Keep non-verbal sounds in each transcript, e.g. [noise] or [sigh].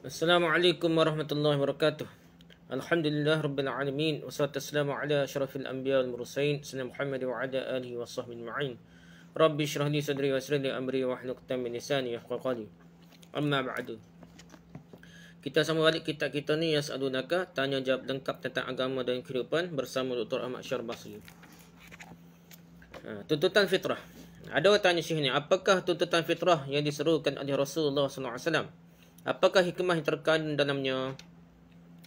Assalamualaikum warahmatullahi wabarakatuh. Alhamdulillah rabbil alamin wassalatu wassalamu ala asyrafil anbiya wal mursalin sayyidina Muhammad wa ala alihi washabbihi ajma'in. Rabbi shrah li sadri yassir li amri wa hlul 'uqdatam min lisani yafqahu qawli. Amma ba'du. Kita sama balik kita kita ni yasalunaka tanya jawab lengkap tentang agama dan kehidupan bersama Dr. Ahmad Syar Basri. Ha, tuntutan fitrah. Ada orang tanya sini, apakah tuntutan fitrah yang diserukan oleh Rasulullah sallallahu Apakah hikmah yang terkandung dalamnya?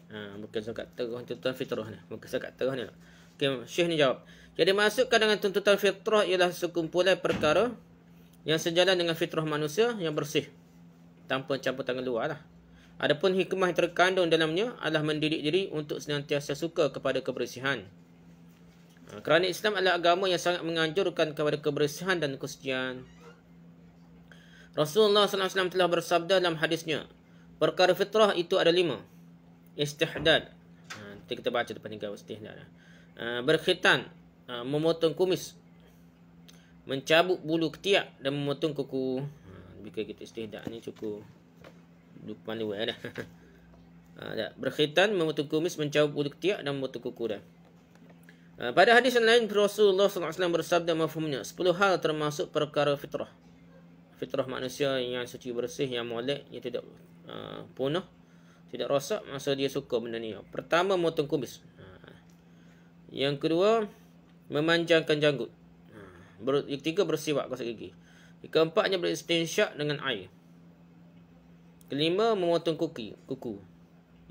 Ha, bukan sangat teruh tuntutan fitrah ni. Bukan sangat teruh ni. Okay, Syekh ni jawab. Jadi masukkan dengan tuntutan fitrah ialah sekumpulan perkara yang sejalan dengan fitrah manusia yang bersih. Tanpa campur tangan luar lah. Adapun hikmah yang terkandung dalamnya adalah mendidik diri untuk senantiasa suka kepada kebersihan. Ha, kerana Islam adalah agama yang sangat menganjurkan kepada kebersihan dan kesucian. Rasulullah SAW telah bersabda dalam hadisnya, perkara fitrah itu ada lima. Istihdad. Ha, nanti kita baca depan tiga istihdad. Ha, berkhitan. Ha, memotong kumis. mencabuk bulu ketiak dan memotong kuku. Bika kita istihdad ini cukup. Lupa ni eh, dah. Ada [laughs] berkhitan, memotong kumis, mencabut bulu ketiak dan memotong kuku dah. pada hadis yang lain, Rasulullah SAW bersabda mafhumnya. Sepuluh hal termasuk perkara fitrah fitrah manusia yang suci bersih yang molek yang tidak uh, punah tidak rosak masa dia suka benda ni pertama motong kumis ha. yang kedua memanjangkan janggut ha. Ber, yang ketiga bersiwak gosok gigi yang keempatnya beristinsyak dengan air kelima memotong kuki kuku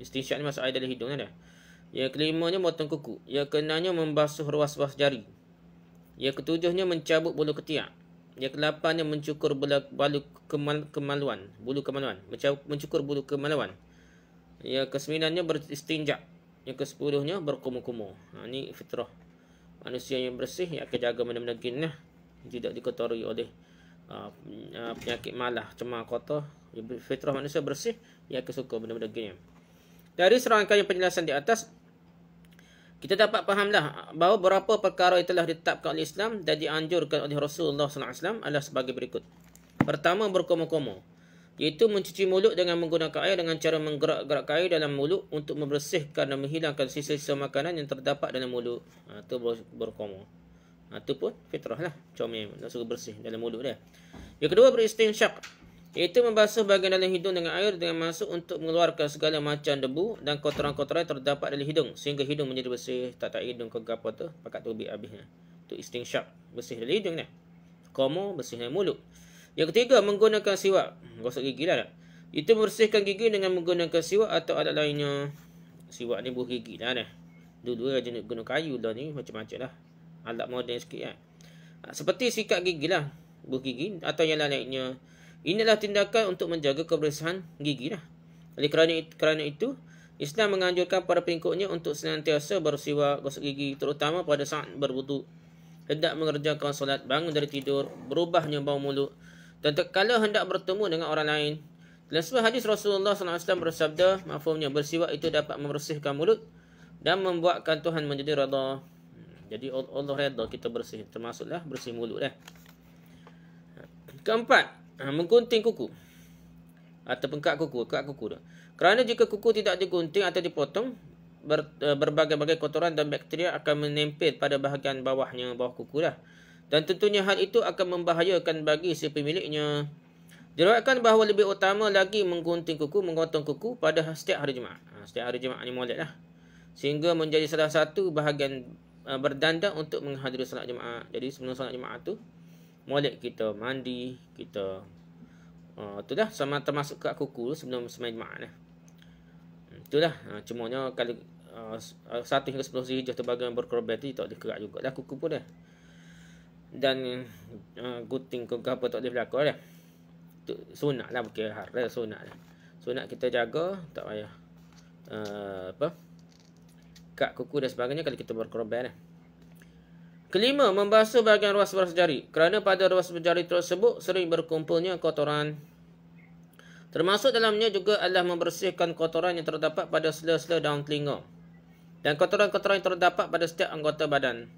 istinsyak ni masuk air dari hidung kan dah yang kelima nya memotong kuku yang keenamnya membasuh ruas-ruas jari yang ketujuhnya mencabut bulu ketiak yang kelapannya mencukur bulu kemal, kemaluan, bulu kemaluan, mencukur bulu kemaluan. Yang kesembilannya beristinjak. Yang kesepuluhnya berkumur-kumur. Ha, ini fitrah manusia yang bersih yang akan jaga benda-benda ginnya lah. tidak dikotori oleh uh, penyakit malah cemar kotor fitrah manusia bersih yang akan suka benda-benda ginnya dari serangkaian penjelasan di atas kita dapat fahamlah bahawa berapa perkara yang telah ditetapkan oleh Islam dan dianjurkan oleh Rasulullah SAW adalah sebagai berikut. Pertama, berkomo-komo. Iaitu mencuci mulut dengan menggunakan air dengan cara menggerak-gerak air dalam mulut untuk membersihkan dan menghilangkan sisa-sisa makanan yang terdapat dalam mulut. Itu ha, berkomo. Itu ha, pun fitrah lah. Comel nak suruh bersih dalam mulut dia. Yang kedua, beristinsyak. Iaitu membasuh bahagian dalam hidung dengan air dengan masuk untuk mengeluarkan segala macam debu dan kotoran-kotoran terdapat dalam hidung. Sehingga hidung menjadi bersih. Tak tak hidung ke apa tu. Pakat tu ubi habisnya. isting istingsyak. Bersih dari hidung ni. Komo bersih dari mulut. Yang ketiga, menggunakan siwak. Gosok gigi lah. Itu bersihkan gigi dengan menggunakan siwak atau alat lainnya. Siwak ni buah gigi lah ni. Dulu aja nak guna kayu lah ni. Macam-macam lah. Alat moden sikit kan. Seperti sikat gigi lah. Buah gigi atau yang lainnya. Inilah tindakan untuk menjaga kebersihan gigi lah. Oleh kerana, kerana itu, Islam menganjurkan para pengikutnya untuk senantiasa bersiwa gosok gigi terutama pada saat berbuduk. Hendak mengerjakan solat, bangun dari tidur, berubahnya bau mulut. Dan terkala hendak bertemu dengan orang lain. Dalam sebuah hadis Rasulullah SAW bersabda, mafumnya bersiwa itu dapat membersihkan mulut dan membuatkan Tuhan menjadi rada. Hmm, jadi Allah rada kita bersih. Termasuklah bersih mulut. lah. Keempat, Ah, menggunting kuku atau pengkak kuku, kuku kuku tu. Kerana jika kuku tidak digunting atau dipotong, ber, eh, berbagai-bagai kotoran dan bakteria akan menempel pada bahagian bawahnya, bawah kuku lah. Dan tentunya hal itu akan membahayakan bagi si pemiliknya. Diriwayatkan bahawa lebih utama lagi menggunting kuku, mengotong kuku pada setiap hari Jumaat. Ah, setiap hari Jumaat ni molek lah. Sehingga menjadi salah satu bahagian eh, berdandan untuk menghadiri solat Jumaat. Jadi sebelum solat Jumaat tu, molek kita mandi kita uh, tu dah sama termasuk kat kuku sebelum semain mak lah hmm, itulah ha, uh, nya kalau uh, satu hingga sepuluh sehari jatuh bagian berkorban tu tak dikerak juga dah kuku pun dah dan uh, guting ke apa tak boleh berlaku lah tu, sunat lah bukan haram sunat lah sunat kita jaga tak payah uh, apa kat kuku dan sebagainya kalau kita berkorban lah Kelima, membasuh bahagian ruas-ruas jari. Kerana pada ruas jari tersebut sering berkumpulnya kotoran. Termasuk dalamnya juga adalah membersihkan kotoran yang terdapat pada sela-sela daun telinga. Dan kotoran-kotoran yang terdapat pada setiap anggota badan.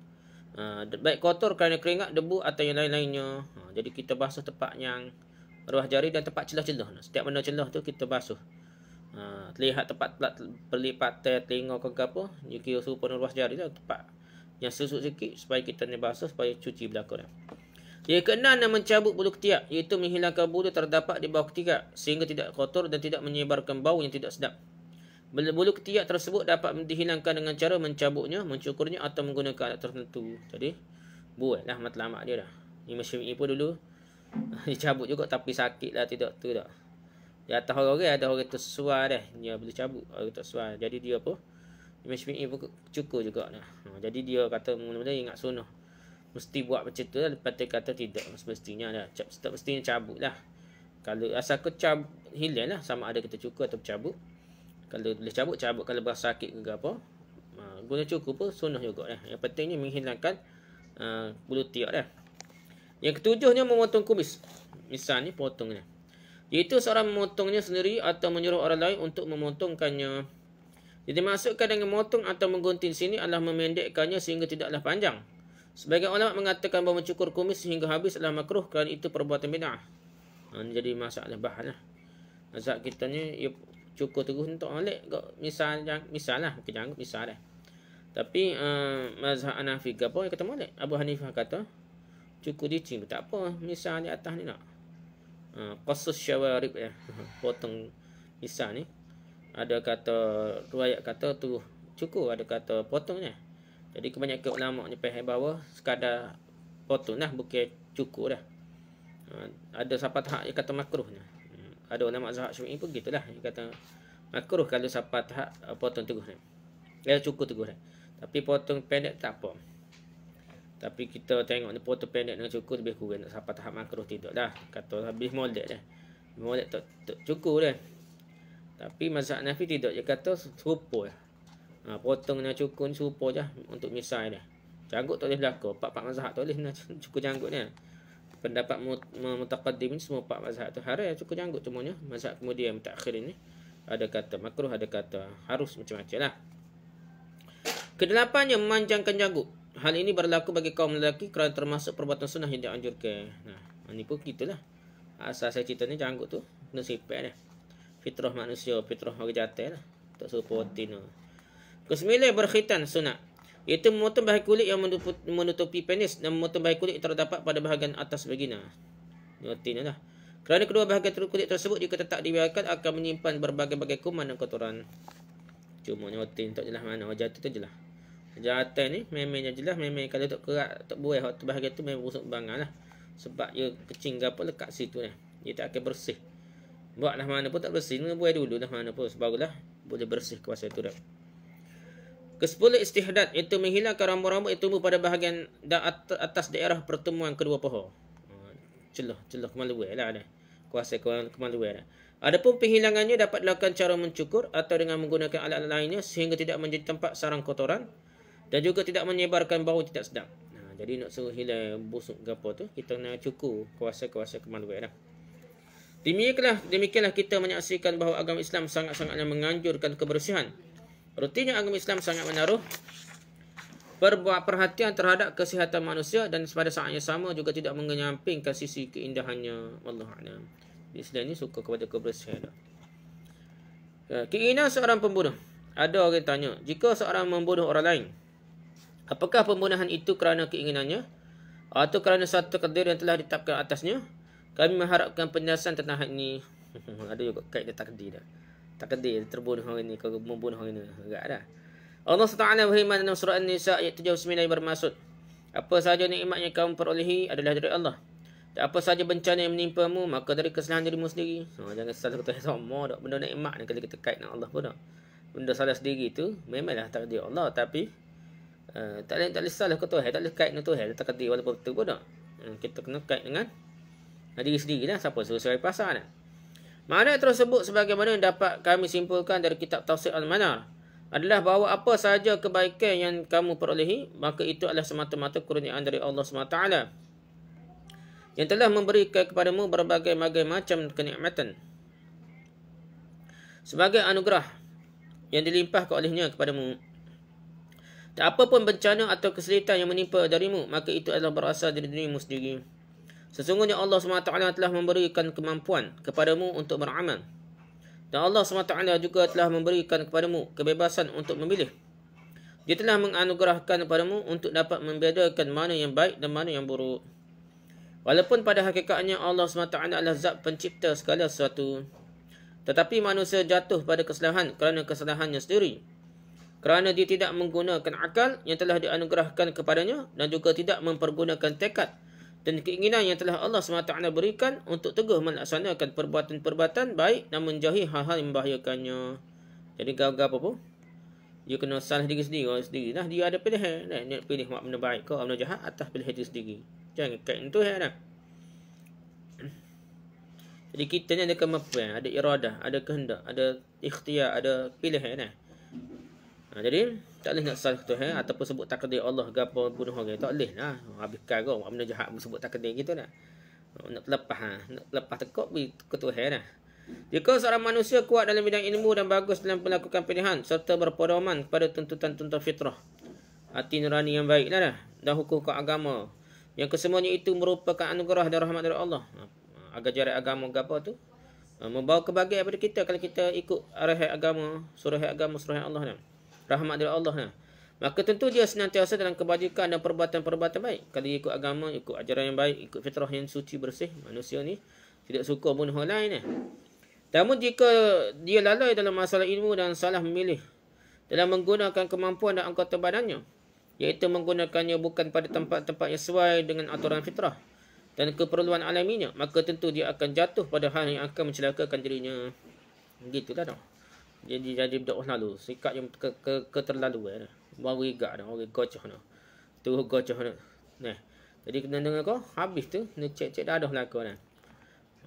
Uh, baik kotor kerana keringat, debu atau yang lain-lainnya. Uh, jadi kita basuh tempat yang ruas jari dan tempat celah-celah. Setiap mana celah tu kita basuh. Uh, terlihat tempat pelipat telinga ke apa. Jika pun ruas jari tu lah, tempat yang sesuk sikit supaya kita ni basah supaya cuci belakang. Yang keenam dan mencabut bulu ketiak iaitu menghilangkan bulu terdapat di bawah ketiak sehingga tidak kotor dan tidak menyebarkan bau yang tidak sedap. Bulu, ketiak tersebut dapat dihilangkan dengan cara mencabutnya, mencukurnya atau menggunakan alat tertentu. Jadi buatlah matlamat dia dah. Ni mesin ni pun dulu [laughs] dicabut juga tapi sakitlah tidak tu dah. Ya tahu orang ada orang tersuar dah dia boleh cabut orang tersuar. Jadi dia apa? Imam Syafi'i pun cukur juga lah. Ha, jadi dia kata mula-mula ingat sunnah. Mesti buat macam tu lah. Lepas tu kata tidak. Mestinya lah. Cab, tak mestinya cabut lah. Kalau asal ke cab, hilang lah. Sama ada kita cukur atau cabut. Kalau boleh cabut, cabut. Kalau berasa sakit ke apa. Ha, guna cukur pun sunnah juga lah. Yang pentingnya menghilangkan uh, bulu tiak lah. Yang ketujuhnya memotong kumis. Misalnya potongnya. Iaitu seorang memotongnya sendiri atau menyuruh orang lain untuk memotongkannya. Jadi maksudkan dengan motong atau menggunting sini adalah memendekkannya sehingga tidaklah panjang. Sebagai ulama mengatakan bahawa mencukur kumis sehingga habis adalah makruh kerana itu perbuatan bid'ah. Ha, ini jadi masalah bahanlah. Azab kita ni ya cukur terus untuk oleh, misalnya, misal jangan misallah kita okay, jangan misal dah. Lah. Tapi uh, mazhab anafiq apa yang kata molek? Abu Hanifah kata cukur dicing tak apa misal di atas ni nak. Uh, ha, qasas syawarib ya. [laughs] Potong misal ni ada kata ruayat kata tu cukup, ada kata potongnya jadi kebanyakan ulama nyepeh bahawa sekadar potong dah bukan cukur dah ha, ada siapa tahap yang kata makruhnya hmm, ada ulama Zahab Syu'i pun gitulah yang kata makruh kalau siapa tahap uh, potong teguh dia cukup teguh dah tapi potong pendek tak apa tapi kita tengok ni potong pendek dengan cukup lebih kurang nak siapa tahap makruh tidak dah kata habis molek dah molek tak, tak dah tapi mazhab nafi tidak dia kata serupa lah. Ha, potong dengan cukur ni serupa je lah untuk misai dia. Janggut tak boleh berlaku. Empat-empat mazhab tak boleh [laughs] cukur janggut ni. Pendapat mutaqaddim ni semua pak mazhab tu. Haram yang cukur janggut semuanya. Mazhab kemudian mutakhir ni. Ada kata makruh, ada kata harus macam-macam lah. Kedelapannya memanjangkan janggut. Hal ini berlaku bagi kaum lelaki kerana termasuk perbuatan sunnah yang dianjurkan. Nah, ini pun gitulah. Asal saya cerita ni janggut tu kena sipek dia fitrah manusia, fitrah orang jatuh lah. Tak serupa hati Kesembilan berkhitan sunat. Iaitu memotong bahagian kulit yang menutupi penis dan memotong bahagian kulit yang terdapat pada bahagian atas vagina. Ini ni lah. Kerana kedua bahagian tubuh kulit tersebut jika tetap dibiarkan akan menyimpan berbagai-bagai kuman dan kotoran. Cuma ni tak jelas mana. Wajah tu tu jelas. Jatuh ni memangnya jelas. Memang kalau tak kerak, tak buai waktu bahagian tu memang busuk banget lah. Sebab dia kecing ke apa lekat situ ni. Dia tak akan bersih. Buat dah mana pun tak bersih. Ini buat dulu dah mana pun. Sebarulah boleh bersih kuasa itu dah. Kesepuluh istihadat. Itu menghilangkan rambut-rambut itu pada bahagian atas daerah pertemuan kedua pohon. Ha, celah, celah kemaluan lah ada. Kuasa kemaluan lah. Adapun penghilangannya dapat dilakukan cara mencukur atau dengan menggunakan alat-alat lainnya sehingga tidak menjadi tempat sarang kotoran dan juga tidak menyebarkan bau tidak sedap. Ha, jadi nak suruh hilang busuk gapo tu kita nak cukur kuasa-kuasa kemaluan lah. Demikianlah, demikianlah kita menyaksikan bahawa agama Islam sangat-sangatnya menganjurkan kebersihan. Artinya agama Islam sangat menaruh perbuat perhatian terhadap kesihatan manusia dan pada saatnya sama juga tidak mengenyampingkan sisi keindahannya. Allah a'lam. Islam ni suka kepada kebersihan. Eh, keinginan seorang pembunuh. Ada orang yang tanya, jika seorang membunuh orang lain, apakah pembunuhan itu kerana keinginannya? Atau kerana satu kadir yang telah ditetapkan atasnya? Kami mengharapkan penjelasan tentang hak ini [laughs] Ada juga kait dia takdir dah Takdir terbunuh orang ini Kau membunuh orang ini Enggak ada Allah SWT beriman dalam surah An-Nisa ayat 79 yang bermaksud Apa sahaja nikmat yang kamu perolehi adalah dari Allah Dan apa sahaja bencana yang menimpa menimpamu Maka dari kesalahan dirimu sendiri oh, Jangan salah kata sama dah Benda nikmat ni kali kita kait dengan Allah pun dah Benda salah sendiri tu Memanglah takdir Allah Tapi uh, tak, tak boleh salah kata Tak boleh kait dengan Tuhan Tak takdir walaupun betul pun dah eh, kita kena kait dengan sendiri-sendiri lah siapa suruh pasal kan? Mana tersebut sebagaimana yang dapat kami simpulkan dari kitab Tafsir Al-Manar adalah bahawa apa sahaja kebaikan yang kamu perolehi, maka itu adalah semata-mata kurniaan dari Allah SWT yang telah memberikan kepadamu berbagai-bagai macam kenikmatan sebagai anugerah yang dilimpahkan olehnya kepadamu. Tak apa pun bencana atau kesulitan yang menimpa darimu, maka itu adalah berasal dari dirimu sendiri. Sesungguhnya Allah SWT telah memberikan kemampuan kepadamu untuk beramal. Dan Allah SWT juga telah memberikan kepadamu kebebasan untuk memilih. Dia telah menganugerahkan kepadamu untuk dapat membedakan mana yang baik dan mana yang buruk. Walaupun pada hakikatnya Allah SWT adalah zat pencipta segala sesuatu. Tetapi manusia jatuh pada kesalahan kerana kesalahannya sendiri. Kerana dia tidak menggunakan akal yang telah dianugerahkan kepadanya dan juga tidak mempergunakan tekad dan keinginan yang telah Allah SWT berikan untuk teguh melaksanakan perbuatan-perbuatan baik dan menjauhi hal-hal yang membahayakannya. Jadi gagal apa pun, dia kena salah diri sendiri. Orang sendiri lah, dia ada pilihan. Eh. Nak, nak pilih buat benda baik ke, orang benda jahat atas pilih diri sendiri. Jangan kait itu ya, lah. Jadi kita ni ada kemampuan, eh. ada iradah, ada kehendak, ada ikhtiar, ada pilihan. Eh, ya, lah. Ha, jadi, tak boleh nak salah ketua eh? Ataupun sebut takdir Allah Gapa bunuh orang Tak boleh lah Habiskan kau Mana jahat sebut takdir gitu lah Nak lepas ha? Nak lepas tekuk Beri ketua eh? lah jika seorang manusia kuat dalam bidang ilmu dan bagus dalam melakukan pilihan serta berpedoman kepada tuntutan-tuntutan fitrah, hati nurani yang baik lah dah, dan hukum keagama yang kesemuanya itu merupakan anugerah dan rahmat dari Allah. Ha, agar jari agama apa tu ha, membawa kebahagiaan kepada kita kalau kita ikut arah agama, suruh agama, suruh Allah dah rahmat dari Allah ya. Maka tentu dia senantiasa dalam kebajikan dan perbuatan-perbuatan baik. Kalau ikut agama, ikut ajaran yang baik, ikut fitrah yang suci bersih, manusia ni tidak suka bunuh orang lain. Ya. Namun jika dia lalai dalam masalah ilmu dan salah memilih dalam menggunakan kemampuan dan anggota badannya, iaitu menggunakannya bukan pada tempat-tempat yang sesuai dengan aturan fitrah dan keperluan alaminya, maka tentu dia akan jatuh pada hal yang akan mencelakakan dirinya. Begitulah dong jadi jadi budak lah orang lalu sikap yang ke ke ke terlalu eh baru igak dah orang gocoh noh tu gocoh noh nah jadi kena dengar kau habis tu kena cek-cek dadah belaka nah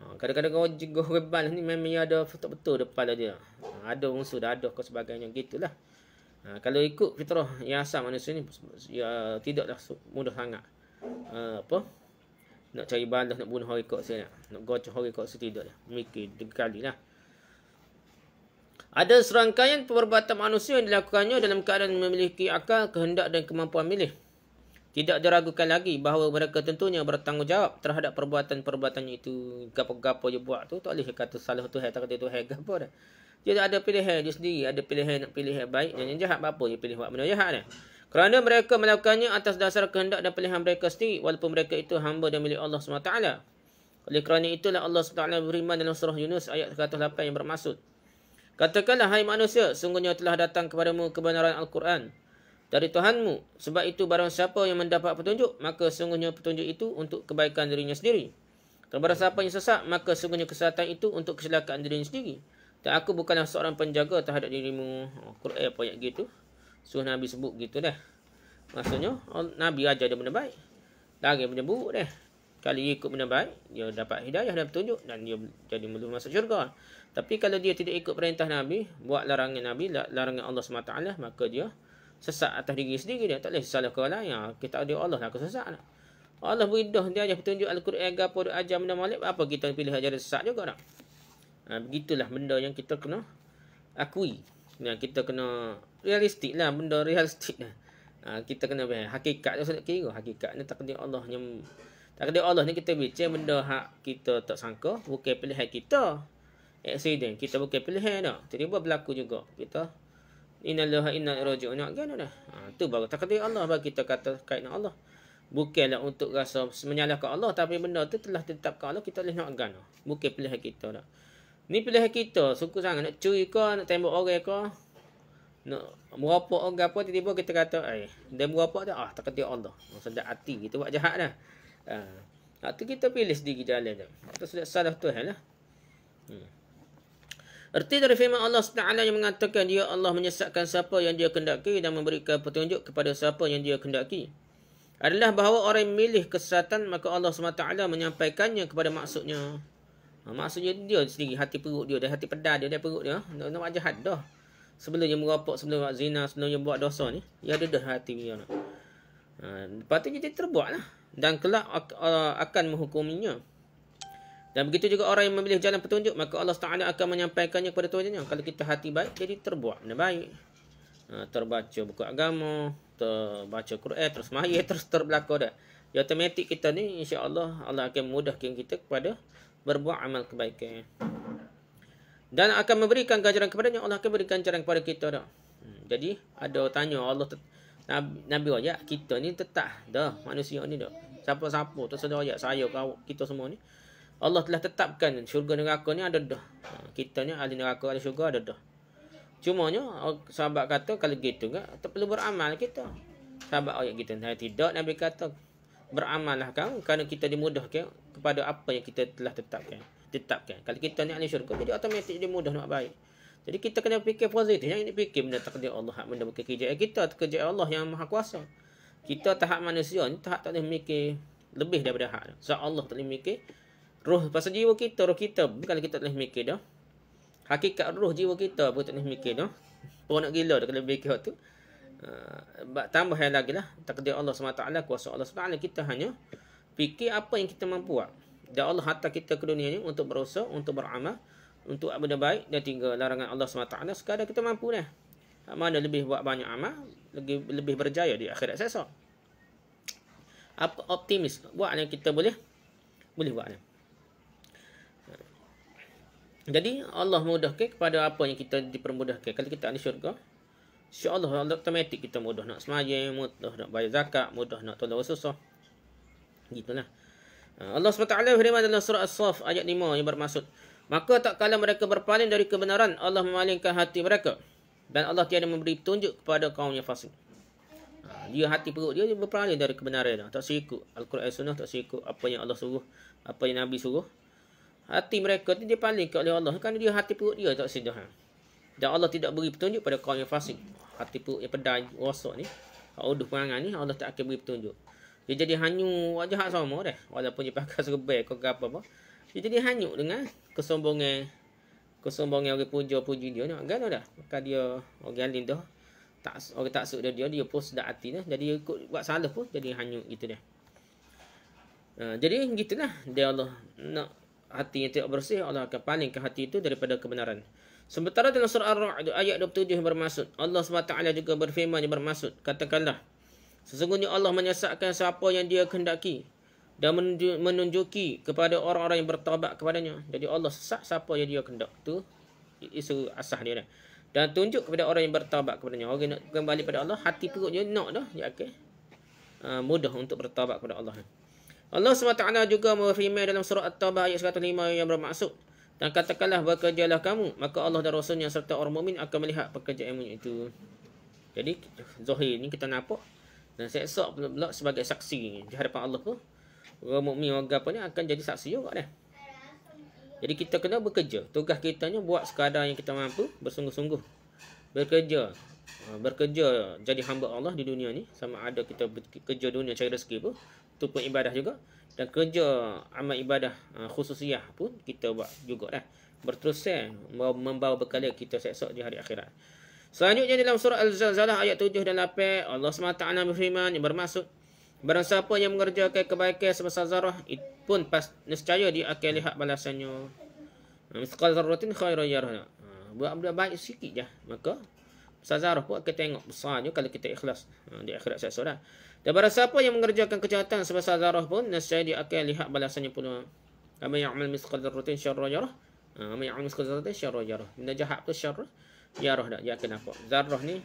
ha, kadang-kadang kau jigo rebal ni memang ada betul betul depan dia ha, ada unsur ada kau sebagainya gitulah ha, kalau ikut fitrah yang asal manusia ni ya tidaklah mudah sangat uh, apa nak cari balas nak bunuh orang ikut saya nak gocoh orang ikut saya tidak lah. mikir kali lah ada serangkaian perbuatan manusia yang dilakukannya dalam keadaan memiliki akal, kehendak dan kemampuan milih. Tidak diragukan lagi bahawa mereka tentunya bertanggungjawab terhadap perbuatan-perbuatannya itu. Gapa-gapa je buat tu, tak boleh kata salah tu, tak kata tu, hai gapa dah. Dia ada pilihan dia sendiri, ada pilihan nak pilih yang baik yang jahat, apa dia pilih buat benda jahat dah. Kerana mereka melakukannya atas dasar kehendak dan pilihan mereka sendiri, walaupun mereka itu hamba dan milik Allah SWT. Oleh kerana itulah Allah SWT beriman dalam surah Yunus ayat 108 yang bermaksud. Katakanlah, hai manusia, sungguhnya telah datang kepadamu kebenaran Al-Quran dari Tuhanmu. Sebab itu, barang siapa yang mendapat petunjuk, maka sungguhnya petunjuk itu untuk kebaikan dirinya sendiri. Dan barang siapa yang sesat, maka sungguhnya kesesatan itu untuk kecelakaan dirinya sendiri. Dan aku bukanlah seorang penjaga terhadap dirimu. Al-Quran oh, apa yang gitu? Suruh Nabi sebut gitu dah. Maksudnya, oh, Nabi aja ada benda baik. Lagi benda buruk dah. Kali ikut benda baik, dia dapat hidayah dan petunjuk dan dia jadi belum masuk syurga. Tapi kalau dia tidak ikut perintah Nabi, buat larangan Nabi, larangan Allah SWT, maka dia sesat atas diri sendiri dia. Tak boleh salah ke orang lain. Ya, kita ada Allah lah, aku sesat lah. Allah beridah dia ajar petunjuk Al-Quran, Aga, Ajar, Benda, Malik. Apa kita pilih ajaran sesat juga tak? Ha, begitulah benda yang kita kena akui. Dan kita kena realistik lah, benda realistik lah. Ha, kita kena bayar. Hakikat tu sangat kira. Hakikat ni takdir Allah yang... Takdir Allah ni kita bincang benda hak kita tak sangka. Bukan pilihan kita accident kita bukan pilihan dah terima berlaku juga kita innallaha inna rajiuna kan dah ha tu baru takdir Allah bagi kita kata kait dengan Allah bukanlah untuk rasa menyalahkan Allah tapi benda tu telah ditetapkan Allah kita boleh nak gana bukan pilihan kita dah ni pilihan kita suku sangat nak curi ke nak tembak orang ke nak merapak orang apa tiba-tiba kita kata eh dia merapak dah ah takdir Allah sedap hati kita buat jahat dah ha. Waktu kita pilih sendiri jalan tu. Kita sudah salah Tuhan lah. Hmm. Erti dari firman Allah SWT yang mengatakan dia ya Allah menyesatkan siapa yang dia kendaki dan memberikan petunjuk kepada siapa yang dia kendaki. Adalah bahawa orang yang milih kesesatan maka Allah SWT menyampaikannya kepada maksudnya. Ha, maksudnya dia sendiri hati perut dia dan hati pedah dia dan perut dia. Nak, ha, nak buat jahat dah. Sebelumnya merapak, sebelumnya buat zina, sebelumnya buat dosa ni. Dia ada dah hati dia. Ha, lepas tu dia terbuat lah. Dan kelak akan menghukuminya. Dan begitu juga orang yang memilih jalan petunjuk, maka Allah Taala akan menyampaikannya kepada tuannya. Kalau kita hati baik, jadi terbuat benda baik. Ha, terbaca buku agama, terbaca Quran, terus mahir, [laughs] terus terbelakor dah. Ya otomatik kita ni insya-Allah Allah akan mudahkan kita kepada berbuat amal kebaikan. Dan akan memberikan ganjaran kepadanya, Allah akan berikan ganjaran kepada kita dah. Hmm, jadi ada tanya Allah Nabi, Nabi ayat kita ni tetap dah manusia ni dah. Siapa-siapa tu saudara ayat saya kau kita semua ni. Allah telah tetapkan syurga neraka ni ada dah. Ha, kita ni ahli neraka, ahli syurga ada dah. Cuma nya, oh, sahabat kata kalau gitu kan, tak perlu beramal kita. Sahabat ayat kita, saya tidak, Nabi kata, beramallah kan, kerana kita dimudahkan kepada apa yang kita telah tetapkan. Tetapkan. Kalau kita ni ahli syurga, jadi otomatik jadi mudah nak baik. Jadi kita kena fikir positif. Jangan fikir benda takdir Allah, benda bukan kerja kita, kerja Allah yang maha kuasa. Kita tahap manusia ni, tahap tak boleh mikir lebih daripada hak. Sebab so, Allah tak boleh mikir roh pasal jiwa kita roh kita kalau kita boleh mikir dah hakikat roh jiwa kita apa tak mikir dah pun nak gila dah kalau mikir tu uh, ah, tambah yang lagi lah takdir Allah SWT kuasa Allah SWT kita hanya fikir apa yang kita mampu buat dan Allah hantar kita ke dunia ni untuk berusaha untuk beramal untuk benda baik dan tinggal larangan Allah SWT sekadar kita mampu dah mana lebih buat banyak amal lebih lebih berjaya di akhirat sesok apa optimis buat yang kita boleh boleh buat yang jadi Allah mudahkan kepada apa yang kita dipermudahkan. Kalau kita ada syurga, insya-Allah Allah automatik kita mudah nak semayang, mudah nak bayar zakat, mudah nak tolong susah. Gitulah. Ah, Allah SWT berfirman dalam surah As-Saf ayat 5 yang bermaksud Maka tak kala mereka berpaling dari kebenaran Allah memalingkan hati mereka Dan Allah tiada memberi tunjuk kepada kaum yang fasik ah, Dia hati perut dia, dia berpaling dari kebenaran Tak sikut Al-Quran Sunnah tak sikut Apa yang Allah suruh Apa yang Nabi suruh hati mereka tu dia paling oleh Allah kan dia hati perut dia tak sedar ha? dan Allah tidak beri petunjuk pada kaum yang fasik hati perut yang pedai rosak ni Uduh perangan ni Allah tak akan beri petunjuk Dia jadi hanyu Wajah hak sama dah Walaupun dia pakai [laughs] serbaik Kau apa apa Dia jadi hanyu dengan Kesombongan Kesombongan orang puja-puji dia nak Kan dah Maka dia Orang alim tu tak, Orang tak suka dia, dia Dia pun sedap hati dah Jadi ikut buat salah pun Jadi hanyu gitu dah uh, Jadi gitulah Dia Allah Nak hati yang tidak bersih Allah akan paling ke hati itu daripada kebenaran. Sementara dalam surah Ar-Ra'd ayat 27 bermaksud Allah SWT juga berfirman yang bermaksud katakanlah sesungguhnya Allah menyesatkan siapa yang dia kehendaki dan menunjuki kepada orang-orang yang bertawabat kepadanya. Jadi Allah sesat siapa yang dia kehendak tu isu asah dia lah. Dan tunjuk kepada orang yang bertawabat kepadanya. Orang yang nak kembali kepada Allah, hati perutnya nak dah. Ya, okay. Uh, mudah untuk bertawabat kepada Allah. Okay. Allah SWT juga merfirman dalam surah At-Tawbah ayat 105 yang bermaksud dan katakanlah bekerjalah kamu maka Allah dan Rasulnya serta orang mukmin akan melihat pekerjaanmu itu. Jadi zohir ni kita nampak dan seksok pula sebagai saksi di hadapan Allah tu. Orang mukmin orang apa ni akan jadi saksi juga dah. Jadi kita kena bekerja. Tugas kita ni buat sekadar yang kita mampu bersungguh-sungguh. Bekerja. Ha, berkerja, jadi hamba Allah di dunia ni. Sama ada kita bekerja dunia cari rezeki pun tu pun ibadah juga dan kerja amal ibadah uh, khususiah pun kita buat juga jugalah berterusan membawa bekalan kita seksok di hari akhirat selanjutnya dalam surah al-zalzalah ayat 7 dan 8 Allah SWT berfirman yang bermaksud barang siapa yang mengerjakan kebaikan sebesar zarah pun pas nescaya dia akan lihat balasannya ah, misqal zarratin khairan yarah buat benda baik sikit je maka zarah pun akan tengok besarnya kalau kita ikhlas ah, di akhirat saya seorang. Dan barang siapa yang mengerjakan kejahatan sebesar zarah pun, nescaya dia akan lihat balasannya pula. Kami yang amal misqal zarratin syarra yarah. Ha, kami yang amal misqal zarratin syarra yarah. Benda jahat ke syarra yarah dah. Dia akan nampak. Zarah ni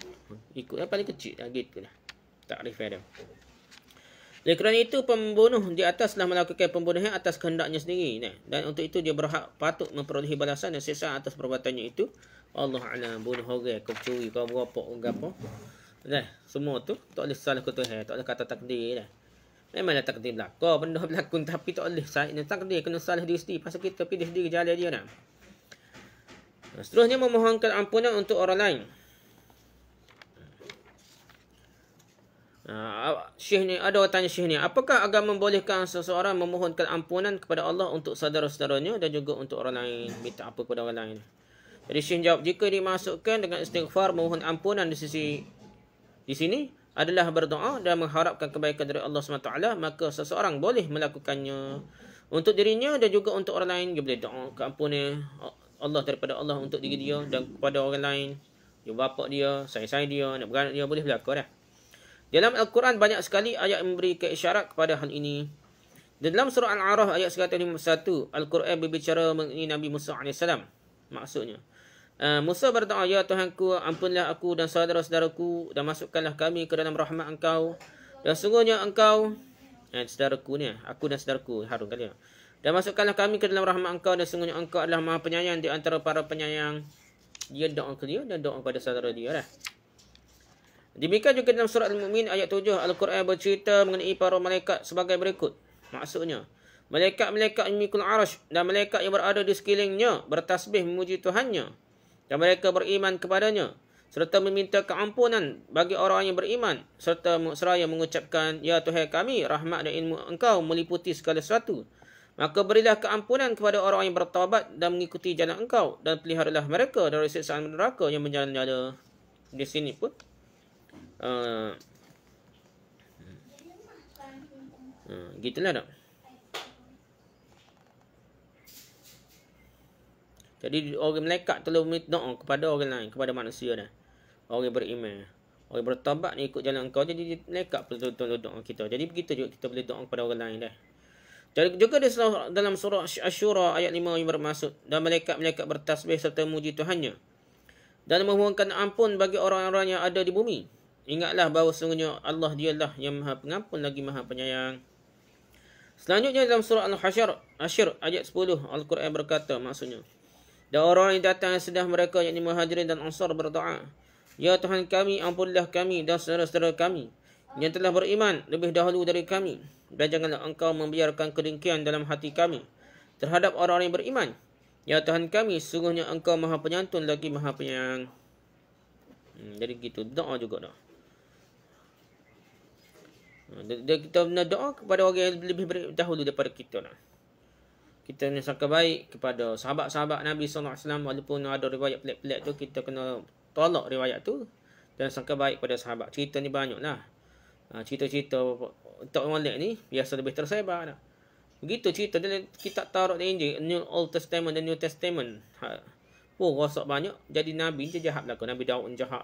ikut yang paling kecil dah. Gitu dah. Takrif dia. Oleh kerana itu, pembunuh di atas telah melakukan pembunuhan atas kehendaknya sendiri. Dan untuk itu, dia berhak patut memperolehi balasan dan sisa atas perbuatannya itu. Allah Alam bunuh orang, kecuri, kau berapa, kau berapa. Dah, semua tu tak boleh salah kutu hai, tak boleh kata takdir dah. Memanglah takdir berlaku, benda berlaku tapi tak boleh salah ini takdir kena salah diri sendiri pasal kita pilih sendiri jalan dia dah. Seterusnya memohonkan ampunan untuk orang lain. Uh, syih ni, ada orang tanya syih ni Apakah agama membolehkan seseorang memohonkan ampunan kepada Allah Untuk saudara-saudaranya dan juga untuk orang lain Minta apa kepada orang lain Jadi syih jawab Jika dimasukkan dengan istighfar Memohon ampunan di sisi di sini adalah berdoa dan mengharapkan kebaikan dari Allah SWT, maka seseorang boleh melakukannya. Untuk dirinya dan juga untuk orang lain, dia boleh doa keampunan Allah daripada Allah untuk diri dia dan kepada orang lain. Ibu bapa dia, sayang-sayang dia, nak beranak dia, boleh berlaku dah. Dalam Al-Quran, banyak sekali ayat memberi keisyarat kepada hal ini. Dalam surah Al-A'raf ayat 151, Al-Quran berbicara mengenai Nabi Musa AS. Maksudnya, Ah, Musa berdoa, Ya ku ampunlah aku dan saudara-saudaraku dan masukkanlah kami ke dalam rahmat engkau. Dan sungguhnya engkau, eh, saudaraku ni, aku dan saudaraku, harun kali ya. Dan masukkanlah kami ke dalam rahmat engkau dan sungguhnya engkau adalah maha penyayang di antara para penyayang. Dia doa ke dia dan doa kepada saudara dia lah. Demikian juga dalam surat Al-Mu'min ayat 7, Al-Quran bercerita mengenai para malaikat sebagai berikut. Maksudnya, Malaikat-malaikat yang mengikul arash dan malaikat yang berada di sekelilingnya bertasbih memuji Tuhannya dan mereka beriman kepadanya serta meminta keampunan bagi orang yang beriman serta seraya mengucapkan ya tuhan kami rahmat dan ilmu engkau meliputi segala sesuatu maka berilah keampunan kepada orang yang bertawabat dan mengikuti jalan engkau dan peliharalah mereka dari siksaan neraka yang menjalannya di sini pun uh, uh, gitulah tak? Jadi orang malaikat telah meminta doa kepada orang lain, kepada manusia dah. Orang beriman. Orang bertobat ni ikut jalan kau jadi malaikat perlu tolong doa kita. Jadi begitu juga kita boleh doa kepada orang lain dah. Jadi juga dalam surah Asy-Syura ayat 5 yang bermaksud dan malaikat-malaikat bertasbih serta memuji Tuhannya dan memohonkan ampun bagi orang-orang yang ada di bumi. Ingatlah bahawa sungguhnya Allah dialah yang Maha Pengampun lagi Maha Penyayang. Selanjutnya dalam surah Al-Hasyr, Asyr ayat 10 Al-Quran berkata maksudnya dan orang yang datang sedah mereka yakni muhajirin dan ansar berdoa. Ya Tuhan kami, ampunlah kami dan saudara-saudara kami yang telah beriman lebih dahulu dari kami. Dan janganlah engkau membiarkan kedengkian dalam hati kami terhadap orang-orang yang beriman. Ya Tuhan kami, sungguhnya engkau maha penyantun lagi maha penyayang. Hmm, jadi gitu doa juga dah. Hmm, dan kita nak doa kepada orang yang lebih dahulu daripada kita lah kita kena sangka baik kepada sahabat-sahabat Nabi SAW walaupun ada riwayat pelik-pelik tu kita kena tolak riwayat tu dan sangka baik kepada sahabat cerita ni banyak lah ha, cerita-cerita untuk orang ni biasa lebih tersebar lah. begitu cerita dia kita taruh di Injil New Old Testament dan New Testament ha. pun oh, rosak banyak jadi Nabi dia jahat lah Nabi Daud yang jahat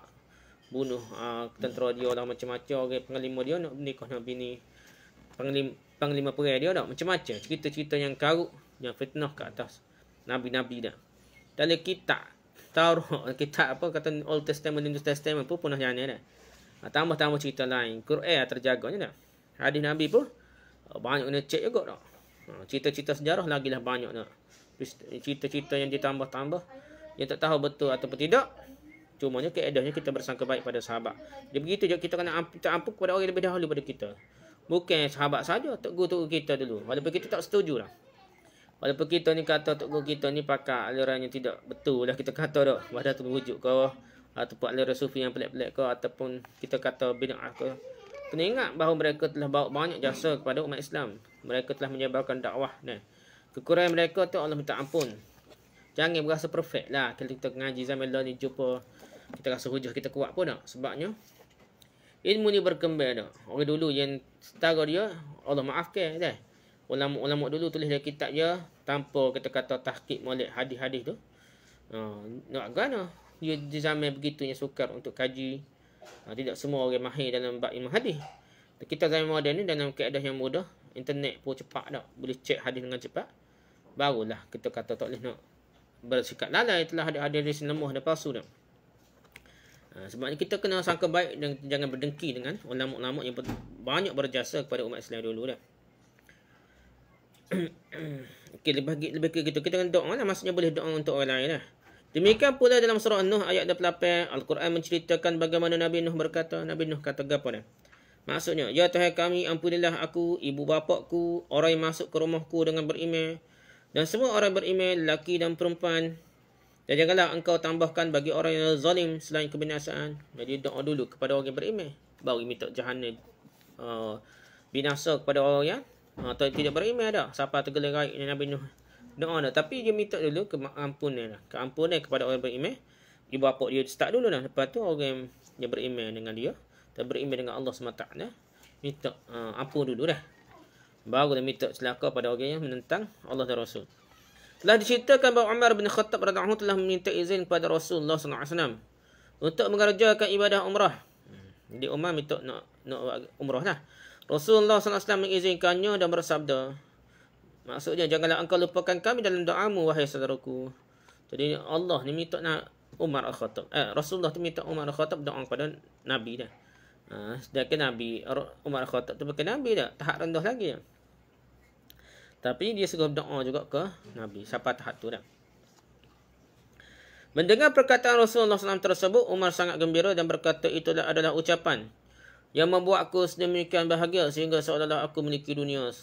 bunuh uh, tentera dia lah macam-macam orang okay, penglima dia nak nikah dengan bini panglima panglima perang dia dah macam-macam cerita-cerita yang karut yang fitnah ke atas nabi-nabi dah. Dan kita tahu eh, kita apa kata Old Testament dan New Testament pun punah jangan dah. Ha, tambah-tambah cerita lain, Quran terjaga je dah. Hadis nabi pun eh, banyak kena cek juga dah. Ha, cerita-cerita sejarah lagi lah banyak dah. Cerita-cerita yang ditambah-tambah yang tak tahu betul atau tidak. Cuma nya keadaannya kita bersangka baik pada sahabat. Jadi begitu juga kita kena amp, kita ampuk kepada orang yang lebih dahulu pada kita. Bukan sahabat saja, tok guru kita dulu. Walaupun kita tak setuju lah. Walaupun kita ni kata Tok Guru kita ni pakai aliran yang tidak betul lah kita kata dah. Wadah tu wujud ke ataupun aliran sufi yang pelik-pelik ke ataupun kita kata bina'ah ke. Kena ingat bahawa mereka telah bawa banyak jasa kepada umat Islam. Mereka telah menyebarkan dakwah ni. Kekurangan mereka tu Allah minta ampun. Jangan berasa perfect lah. Kalau kita ngaji zaman lah ni jumpa. Kita rasa hujah kita kuat pun tak. Sebabnya ilmu ni berkembang tak. Orang dulu yang setara dia Allah maafkan tak. Kan? ulama-ulama dulu tulis dalam kitab dia tanpa kata-kata tahqiq molek hadis-hadis tu. Ha, uh, nak gana dia di zaman begitunya sukar untuk kaji. Uh, tidak semua orang mahir dalam bab ilmu hadis. Kita zaman moden ni dalam keadaan yang mudah, internet pun cepat dak boleh cek hadis dengan cepat. Barulah kita kata tak boleh nak bersikap lalai telah ada hadis hadis lemah dan palsu dak. Uh, ha, sebabnya kita kena sangka baik dan jangan berdengki dengan ulama-ulama yang banyak berjasa kepada umat Islam dulu dah. [coughs] okay, lebih, lebih ke gitu. Kita dengan doa lah. Maksudnya boleh doa untuk orang lain lah. Demikian pula dalam surah Nuh ayat 28. Al-Quran menceritakan bagaimana Nabi Nuh berkata. Nabi Nuh kata apa ni? Maksudnya, Ya Tuhan kami, ampunilah aku, ibu bapakku, orang yang masuk ke rumahku dengan berimel. Dan semua orang berimel, lelaki dan perempuan. Dan janganlah engkau tambahkan bagi orang yang zalim selain kebinasaan. Jadi doa dulu kepada orang yang berimel. Baru minta jahannam. Uh, binasa kepada orang yang Ha, tidak beriman ada. Siapa tergelar raik ni Nabi Nuh. Doa dah. Tapi dia minta dulu keampunan lah. Keampunan kepada orang beriman. Ibu bapa dia start dulu dah. Lepas tu orang yang beriman dengan dia. Dan beriman dengan Allah SWT. Lah. Minta uh, ha, ampun dulu dah. Baru dia minta celaka pada orang yang menentang Allah dan Rasul. Telah diceritakan bahawa Umar bin Khattab RA telah meminta izin kepada Rasulullah SAW. Untuk mengerjakan ibadah umrah. Jadi hmm. Umar minta nak, nak umrah lah. Rasulullah SAW mengizinkannya dan bersabda. Maksudnya, janganlah engkau lupakan kami dalam doamu, wahai saudaraku. Jadi Allah ni minta nak Umar Al-Khattab. Eh, Rasulullah tu minta Umar Al-Khattab doa kepada Nabi dah. Ha, sedangkan Nabi, Umar Al-Khattab tu bukan Nabi dah. Tahap rendah lagi. Tapi dia segera doa juga ke Nabi. Siapa tahap tu dah. Mendengar perkataan Rasulullah SAW tersebut, Umar sangat gembira dan berkata itulah adalah ucapan yang membuat aku sedemikian bahagia sehingga seolah-olah aku memiliki dunia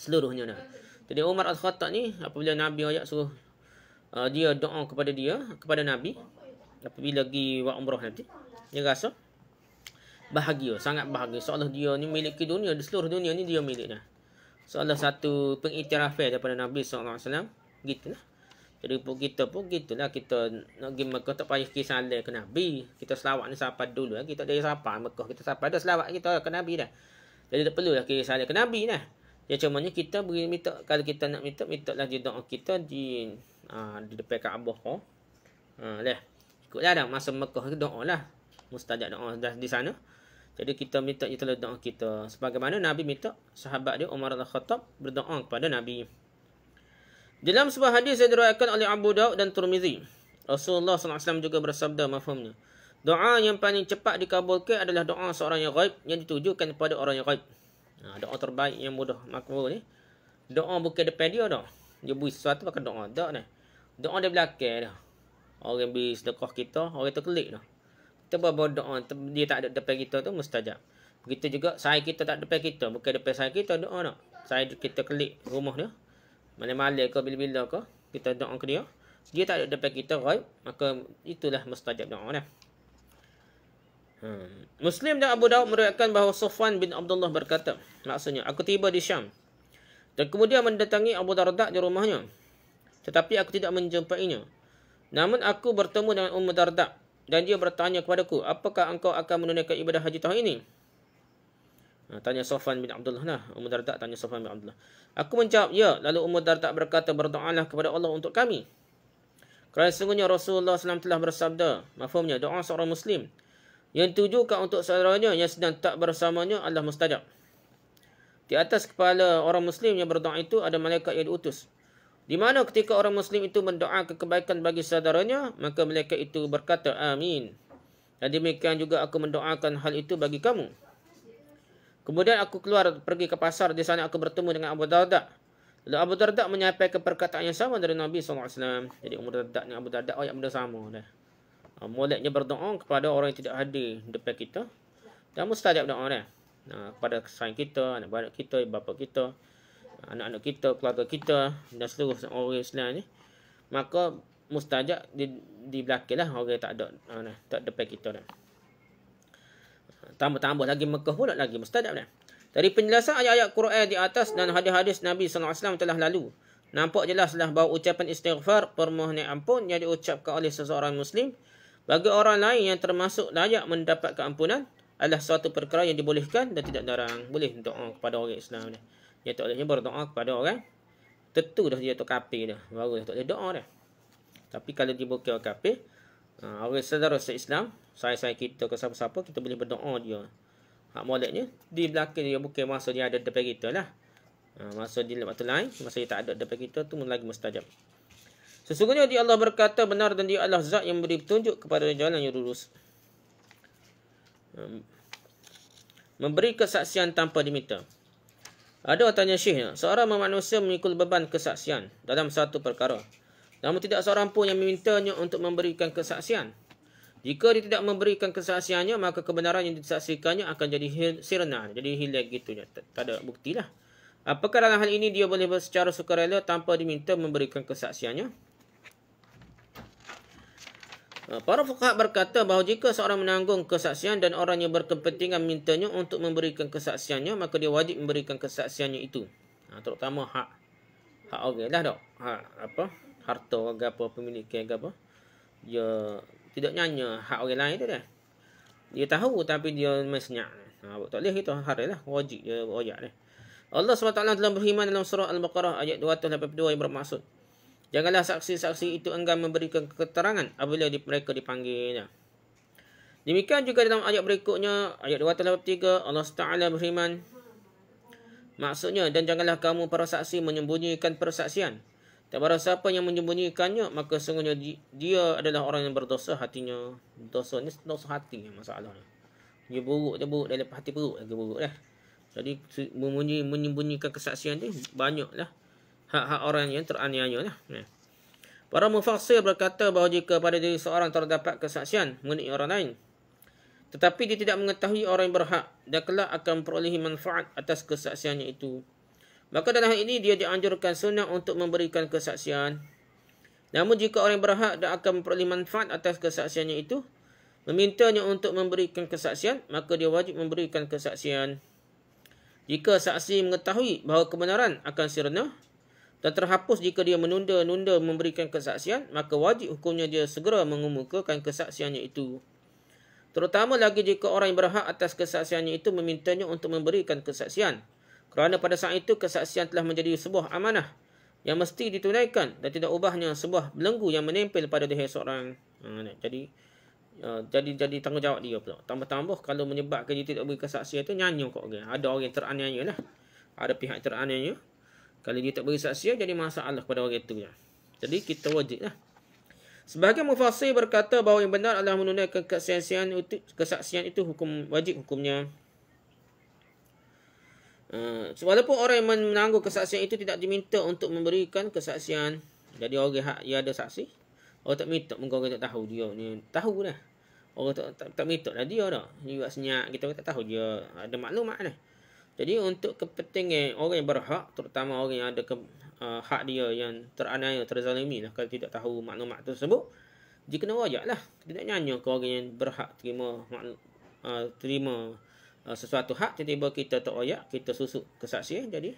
seluruhnya dah. Jadi Umar Al-Khattab ni apabila Nabi ayat suruh uh, dia doa kepada dia, kepada Nabi apabila pergi buat umrah nanti, dia rasa bahagia, sangat bahagia. Seolah dia ni memiliki dunia, di seluruh dunia ni dia miliknya. dah. Seolah satu pengiktirafan daripada Nabi SAW, gitu lah. Jadi pun kita pun gitulah kita nak pergi Mekah tak payah pergi salat ke Nabi. Kita selawat ni siapa dulu lah. Kita dari siapa Mekah kita siapa dah selawat kita ke Nabi dah. Jadi tak perlulah pergi salat ke Nabi dah. Ya cuma ni kita beri minta kalau kita nak minta minta lah di doa kita di aa, ah, di depan Kaabah ko. Ha ah, leh. Ikutlah dah masa Mekah tu doa lah. Mustajab doa dah di sana. Jadi kita minta itulah doa kita sebagaimana Nabi minta sahabat dia Umar Al-Khattab berdoa kepada Nabi. Dalam sebuah hadis saya diriwayatkan oleh Abu Daud dan Tirmizi, Rasulullah SAW juga bersabda mafhumnya. Doa yang paling cepat dikabulkan adalah doa seorang yang ghaib yang ditujukan kepada orang yang ghaib. Ha, doa terbaik yang mudah makbul ni. Doa bukan depan dia dah. Dia buat sesuatu pakai doa. Tak ni. Doa dia belakang dah. Orang beri sedekah kita, orang terkelip dah. Kita buat, doa, dia tak ada depan kita tu mustajab. Begitu juga, saya kita tak depan kita. Bukan depan saya kita, doa nak. Saya kita klik rumah dia. Malik-malik ke bila-bila ke kita doa ke dia dia tak ada depan kita ghaib maka itulah mustajab doa dia Hmm. Muslim dan Abu Daud meriwayatkan bahawa Sufan bin Abdullah berkata, maksudnya aku tiba di Syam dan kemudian mendatangi Abu Darda di rumahnya. Tetapi aku tidak menjumpainya. Namun aku bertemu dengan Ummu Darda dan dia bertanya kepadaku, "Apakah engkau akan menunaikan ibadah haji tahun ini?" Ha, tanya Sofan bin Abdullah lah. Umar Dardak tanya Sofan bin Abdullah. Aku menjawab, ya. Lalu Umar Dardak berkata, berdoalah kepada Allah untuk kami. Kerana sungguhnya Rasulullah SAW telah bersabda. Mahfumnya, doa seorang Muslim. Yang tujukan untuk saudaranya yang sedang tak bersamanya Allah mustajab. Di atas kepala orang Muslim yang berdoa itu ada malaikat yang diutus. Di mana ketika orang Muslim itu mendoa kebaikan bagi saudaranya, maka malaikat itu berkata, Amin. Dan demikian juga aku mendoakan hal itu bagi kamu. Kemudian aku keluar pergi ke pasar di sana aku bertemu dengan Abu Darda. Lalu Abu Darda menyampaikan perkataan yang sama dari Nabi SAW. Jadi Abu Darda ni Abu Darda ayat benda sama dah. Mulutnya berdoa kepada orang yang tidak hadir depan kita. Dan mustajab doa dia. Nah, kepada kesayang kita, anak anak kita, ibu bapa kita, anak-anak kita, keluarga kita dan seluruh orang Islam ni. Maka mustajab di, di belakang lah orang yang tak ada, ah, tak depan kita dah tambah-tambah lagi Mekah pula lagi mustadab dah. Dari penjelasan ayat-ayat Quran di atas dan hadis-hadis Nabi saw telah lalu, nampak jelaslah bahawa ucapan istighfar permohonan ampun yang diucapkan oleh seseorang muslim bagi orang lain yang termasuk layak mendapat keampunan adalah suatu perkara yang dibolehkan dan tidak darang. Boleh doa kepada orang Islam ni. Dia tak bolehnya berdoa kepada orang tentu dah dia tu kafir dah. Baru dia tak boleh doa dah. Tapi kalau dibuka kafir, Ha, orang saudara saya Islam, saya-saya kita ke siapa-siapa, kita boleh berdoa dia. Hak moleknya di belakang dia bukan masa dia ada depan kita lah. Ha, masa dia waktu lain, masa dia tak ada depan kita, tu lagi mustajab. Sesungguhnya dia Allah berkata benar dan dia Allah zat yang beri petunjuk kepada jalan yang lurus. Hmm. Memberi kesaksian tanpa diminta. Ada orang tanya syih, seorang manusia mengikul beban kesaksian dalam satu perkara. Namun tidak seorang pun yang memintanya untuk memberikan kesaksian. Jika dia tidak memberikan kesaksiannya, maka kebenaran yang disaksikannya akan jadi hil- sirna. Jadi hilang gitu. Tak ada bukti lah. Apakah dalam hal ini dia boleh secara sukarela tanpa diminta memberikan kesaksiannya? Eh, para fukah berkata bahawa jika seorang menanggung kesaksian dan orang yang berkepentingan mintanya untuk memberikan kesaksiannya, maka dia wajib memberikan kesaksiannya itu. Ha, terutama hak. Hak orang. Okay. Dah dok. Hak apa? harta ke apa pemilik ke apa dia tidak nyanya hak orang lain tu dah dia tahu tapi dia mesnya. ha tak boleh kita haralah wajib dia royak dia Allah SWT telah berfirman dalam surah Al-Baqarah ayat 282 yang bermaksud Janganlah saksi-saksi itu enggan memberikan keterangan apabila mereka dipanggilnya. Demikian juga dalam ayat berikutnya, ayat 283, Allah SWT berfirman, Maksudnya, dan janganlah kamu para saksi menyembunyikan persaksian tak barang siapa yang menyembunyikannya, maka sungguhnya dia adalah orang yang berdosa hatinya. Dosa ni dosa hati masalahnya. masalah. Dia buruk je buruk, dalam hati buruk lagi buruk lah. Jadi menyembunyikan kesaksian ni lah hak-hak orang yang teraniaya lah. Para mufasir berkata bahawa jika pada diri seorang terdapat kesaksian mengenai orang lain, tetapi dia tidak mengetahui orang yang berhak dia kelak akan memperolehi manfaat atas kesaksiannya itu Maka dalam hal ini dia dianjurkan sunnah untuk memberikan kesaksian. Namun jika orang berhak dan akan memperoleh manfaat atas kesaksiannya itu, memintanya untuk memberikan kesaksian, maka dia wajib memberikan kesaksian. Jika saksi mengetahui bahawa kebenaran akan sirna dan terhapus jika dia menunda-nunda memberikan kesaksian, maka wajib hukumnya dia segera mengumumkakan kesaksiannya itu. Terutama lagi jika orang yang berhak atas kesaksiannya itu memintanya untuk memberikan kesaksian. Kerana pada saat itu kesaksian telah menjadi sebuah amanah yang mesti ditunaikan dan tidak ubahnya sebuah belenggu yang menempel pada leher seorang. Ha, jadi uh, jadi jadi tanggungjawab dia pula. Tambah-tambah kalau menyebabkan dia tidak beri kesaksian itu nyanyi kok okay. Ada orang teraniaya lah. Ada pihak teraniaya. Kalau dia tak beri kesaksian jadi masalah kepada orang itu. Jadi kita wajib lah. Sebahagian mufassir berkata bahawa yang benar adalah menunaikan kesaksian itu, kesaksian itu hukum wajib hukumnya. Uh, walaupun orang yang menangguh kesaksian itu tidak diminta untuk memberikan kesaksian. Jadi orang hak dia ada saksi. Orang tak minta muka orang tak tahu dia ni. Tahu lah. Orang tak tak, tak minta lah dia dah. Dia buat senyap kita tak tahu dia ada maklumat dah. Jadi untuk kepentingan orang yang berhak terutama orang yang ada ke, uh, hak dia yang teraniaya terzalimi lah kalau tidak tahu maklumat tersebut dia kena wajak lah. Tidak nyanyi ke orang yang berhak terima maklum, uh, ah, terima Ah, sesuatu hak tiba-tiba kita teroyak kita susuk kesaksian jadi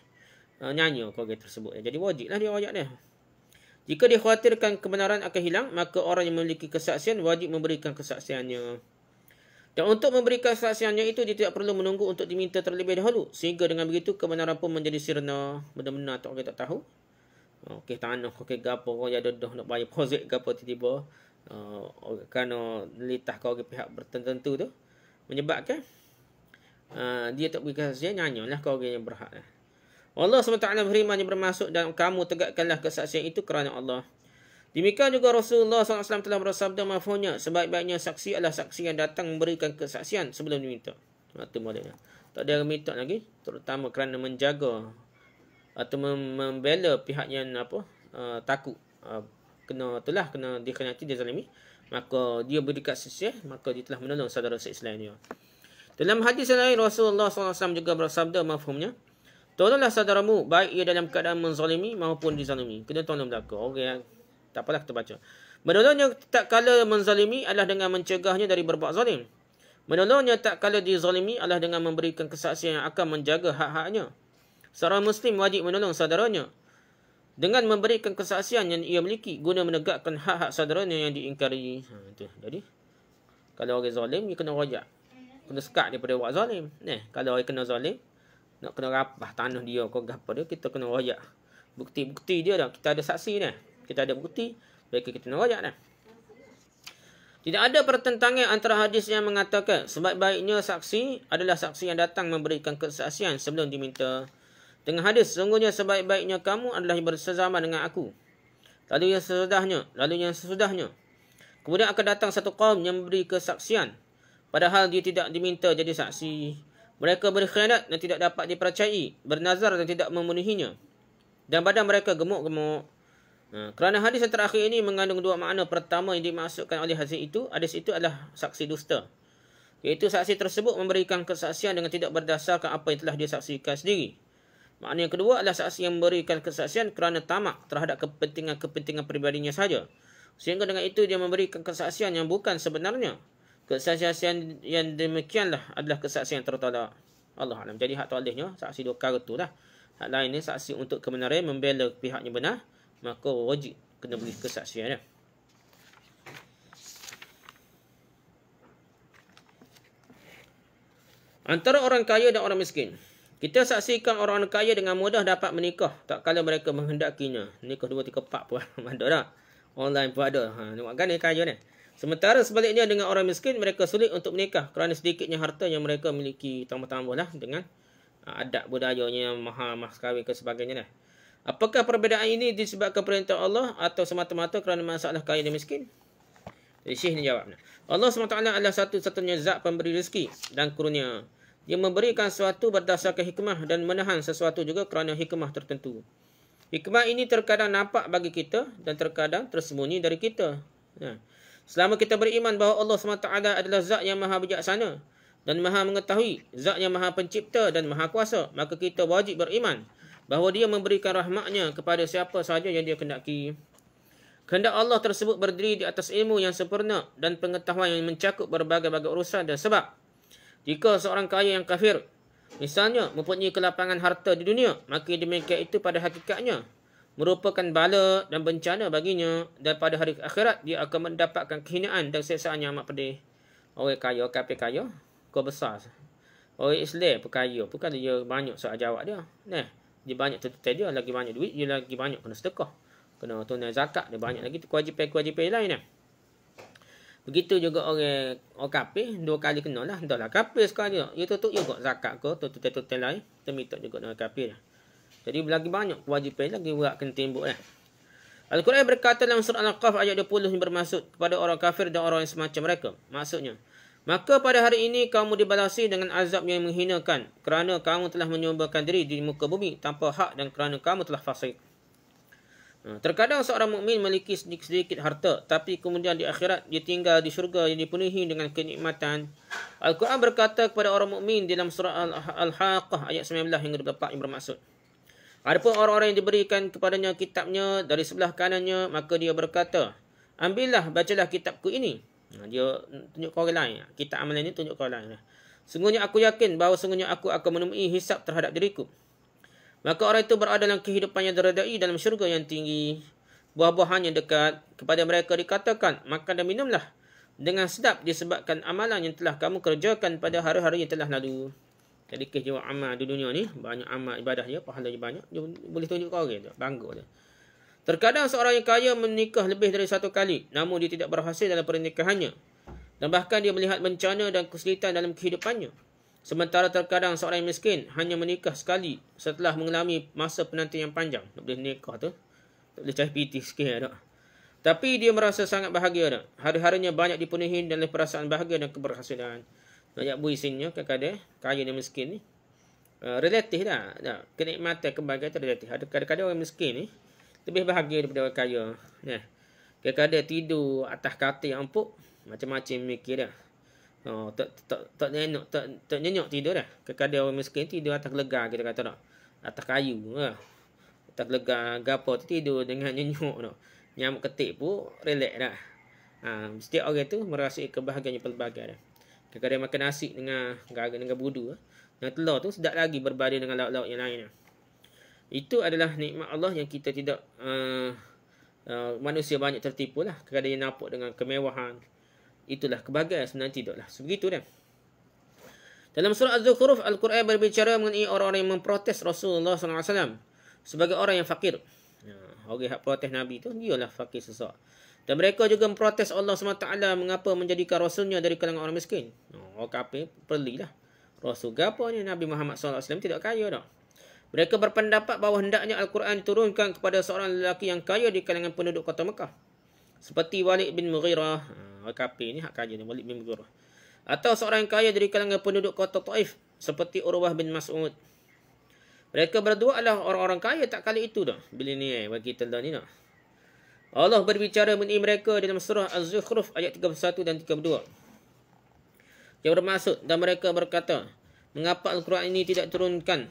uh, nyanyi kau tersebut jadi wajiblah dia royak dia jika dikhawatirkan kebenaran akan hilang maka orang yang memiliki kesaksian wajib memberikan kesaksiannya dan untuk memberikan kesaksiannya itu dia tidak perlu menunggu untuk diminta terlebih dahulu sehingga dengan begitu kebenaran pun menjadi sirna benar-benar tak kita tahu okey tanah okey gapo kau ya dah nak bayar deposit gapo tiba-tiba uh, kerana litah kau ke pihak tertentu tu menyebabkan Ah, dia tak beri kesaksian, nyanyalah kau orang yang berhak. Lah. Allah SWT beriman yang bermaksud dan kamu tegakkanlah kesaksian itu kerana Allah. Demikian juga Rasulullah SAW telah bersabda mafonya sebaik-baiknya saksi adalah saksi yang datang memberikan kesaksian sebelum diminta. Itu ah, boleh. Tak ada yang minta lagi. Terutama kerana menjaga atau membela pihak yang apa uh, takut uh, kena itulah, kena dikhianati dia zalimi maka dia berdekat sesih maka dia telah menolong saudara seislam dalam hadis yang lain, Rasulullah SAW juga bersabda mafhumnya. Tolonglah saudaramu, baik ia dalam keadaan menzalimi maupun dizalimi. Kena tolong berlaku. Okey, tak apalah kita baca. Menolongnya tak kala menzalimi adalah dengan mencegahnya dari berbuat zalim. Menolongnya tak kala dizalimi adalah dengan memberikan kesaksian yang akan menjaga hak-haknya. Seorang Muslim wajib menolong saudaranya dengan memberikan kesaksian yang ia miliki guna menegakkan hak-hak saudaranya yang diingkari. Ha, Jadi, kalau orang zalim, ia kena wajak kena sekat daripada orang zalim. Ni, kalau orang kena zalim, nak kena rapah tanah dia ke apa dia, kita kena rayak. Bukti-bukti dia dah. Kita ada saksi dah. Kita ada bukti. Mereka kita kena rayak dah. Tidak ada pertentangan antara hadis yang mengatakan sebab baiknya saksi adalah saksi yang datang memberikan kesaksian sebelum diminta. Dengan hadis, sungguhnya sebaik-baiknya kamu adalah bersama dengan aku. Lalu yang sesudahnya, lalu yang sesudahnya. Kemudian akan datang satu kaum yang memberi kesaksian Padahal dia tidak diminta jadi saksi. Mereka berkhianat dan tidak dapat dipercayai. Bernazar dan tidak memenuhinya. Dan badan mereka gemuk-gemuk. Ha, kerana hadis yang terakhir ini mengandung dua makna. Pertama yang dimasukkan oleh hadis itu. Hadis itu adalah saksi dusta. Iaitu saksi tersebut memberikan kesaksian dengan tidak berdasarkan apa yang telah dia saksikan sendiri. Makna yang kedua adalah saksi yang memberikan kesaksian kerana tamak terhadap kepentingan-kepentingan peribadinya saja. Sehingga dengan itu dia memberikan kesaksian yang bukan sebenarnya kesaksian yang demikianlah adalah kesaksian yang tertolak. Allah Alam. Jadi hak tualihnya saksi dua perkara tu lah. Hak lain ni saksi untuk kebenaran membela pihaknya benar. Maka wajib kena beri kesaksian dia. Antara orang kaya dan orang miskin. Kita saksikan orang kaya dengan mudah dapat menikah. Tak kala mereka menghendakinya. Nikah 2, 3, 4 pun [laughs] ada dah. Online pun ada. Ha, nampak kan ni kaya ni. Sementara sebaliknya dengan orang miskin, mereka sulit untuk menikah kerana sedikitnya harta yang mereka miliki tambah-tambahlah dengan uh, adat budayanya yang mahal mas kahwin ke sebagainya lah. Apakah perbezaan ini disebabkan perintah Allah atau semata-mata kerana masalah kaya dan miskin? Syekh ni jawab. Allah SWT adalah satu-satunya zat pemberi rezeki dan kurnia. Dia memberikan sesuatu berdasarkan hikmah dan menahan sesuatu juga kerana hikmah tertentu. Hikmah ini terkadang nampak bagi kita dan terkadang tersembunyi dari kita. Nah. Ya. Selama kita beriman bahawa Allah SWT adalah zat yang maha bijaksana dan maha mengetahui, zat yang maha pencipta dan maha kuasa, maka kita wajib beriman bahawa dia memberikan rahmatnya kepada siapa sahaja yang dia kendaki. Kehendak Allah tersebut berdiri di atas ilmu yang sempurna dan pengetahuan yang mencakup berbagai-bagai urusan dan sebab. Jika seorang kaya yang kafir, misalnya mempunyai kelapangan harta di dunia, maka demikian itu pada hakikatnya merupakan bala dan bencana baginya dan pada hari akhirat dia akan mendapatkan kehinaan dan siksaan yang amat pedih. Orang kaya, kafir kaya, kau besar. Orang Islam pun kaya, bukan dia banyak soal jawab dia. neh dia banyak tuntutan dia, lagi banyak duit, dia lagi banyak kena sedekah. Kena tunai zakat, dia banyak lagi kewajipan-kewajipan lain. Nah. Begitu juga orang orang kafir, dua kali kenal lah. Entahlah kafir sekali. Dia tutup juga zakat ke, tuntutan-tuntutan lain. Kita minta juga dengan kafir. Nah. Jadi lagi banyak kewajipan lagi buat kena tembok eh. Al-Quran berkata dalam surah Al-Qaf ayat 20 yang bermaksud kepada orang kafir dan orang yang semacam mereka. Maksudnya, maka pada hari ini kamu dibalasi dengan azab yang menghinakan kerana kamu telah menyumbangkan diri di muka bumi tanpa hak dan kerana kamu telah fasik. Ha, terkadang seorang mukmin memiliki sedikit-sedikit harta tapi kemudian di akhirat dia tinggal di syurga yang dipenuhi dengan kenikmatan. Al-Quran berkata kepada orang mukmin dalam surah Al-Haqqah ayat 19 hingga 24 yang bermaksud. Adapun orang-orang yang diberikan kepadanya kitabnya dari sebelah kanannya, maka dia berkata, Ambillah, bacalah kitabku ini. Ha, dia tunjuk orang lain. Kitab amalan ini tunjuk orang lain. Sungguhnya aku yakin bahawa sungguhnya aku akan menemui hisap terhadap diriku. Maka orang itu berada dalam kehidupan yang deradai dalam syurga yang tinggi. Buah-buahan yang dekat kepada mereka dikatakan, makan dan minumlah. Dengan sedap disebabkan amalan yang telah kamu kerjakan pada hari-hari yang telah lalu. Jadi kes jawab amal di dunia ni Banyak amal ibadahnya Pahalanya banyak Dia boleh tunjuk ke orang tu Bangga dia Terkadang seorang yang kaya menikah lebih dari satu kali Namun dia tidak berhasil dalam pernikahannya Dan bahkan dia melihat bencana dan kesulitan dalam kehidupannya Sementara terkadang seorang yang miskin Hanya menikah sekali Setelah mengalami masa penanti yang panjang Tak boleh nikah tu Tak boleh cari piti sikit ya, tak Tapi dia merasa sangat bahagia Hari-harinya banyak dipenuhi dengan perasaan bahagia dan keberhasilan Rakyat buisinnya kadang-kadang eh, kaya dan miskin ni. Uh, relatif dah. dah. Kenikmatan kebahagiaan itu relatif. Ada kadang-kadang orang miskin ni. Lebih bahagia daripada orang kaya. Nah. Kadang-kadang tidur atas katil yang empuk. Macam-macam mikir dah. Oh, tak, tak, tak, nyenyuk, tak, tak nyenyuk tidur dah. Kadang-kadang orang miskin tidur atas lega kita kata tak. Atas kayu. Lah. Atas lega gapa tu tidur dengan [laughs] nyenyuk tak. Nyamuk ketik pun relax dah. Ha, setiap orang tu merasai kebahagiaan pelbagai dah. Kadang-kadang makan nasi dengan garam dengan budu. Eh. Dan telur tu sedap lagi berbanding dengan lauk-lauk yang lain. Eh. Itu adalah nikmat Allah yang kita tidak uh, uh, manusia banyak tertipu lah. Kadang-kadang nampak dengan kemewahan. Itulah kebahagiaan sebenarnya tidak lah. Sebegitu dah. Dalam surah Az-Zukhruf, Al-Quran berbicara mengenai orang-orang yang memprotes Rasulullah SAW sebagai orang yang fakir. Ya, orang yang protes Nabi tu, dia lah fakir sesuatu. Dan mereka juga memprotes Allah SWT mengapa menjadikan Rasulnya dari kalangan orang miskin. Oh, orang kafir perlilah. Rasul gapa ni Nabi Muhammad SAW tidak kaya dah. Mereka berpendapat bahawa hendaknya Al-Quran diturunkan kepada seorang lelaki yang kaya di kalangan penduduk kota Mekah. Seperti Walid bin Mughirah. Ha, orang kafir ni hak kaya ni Walid bin Mughirah. Atau seorang yang kaya dari kalangan penduduk kota Taif. Seperti Urwah bin Mas'ud. Mereka berdua adalah orang-orang kaya tak kali itu dah. Bila ni eh, bagi kita ni dah. Allah berbicara mengenai mereka dalam surah Az-Zukhruf ayat 31 dan 32. Yang bermaksud dan mereka berkata, mengapa Al-Quran ini tidak turunkan?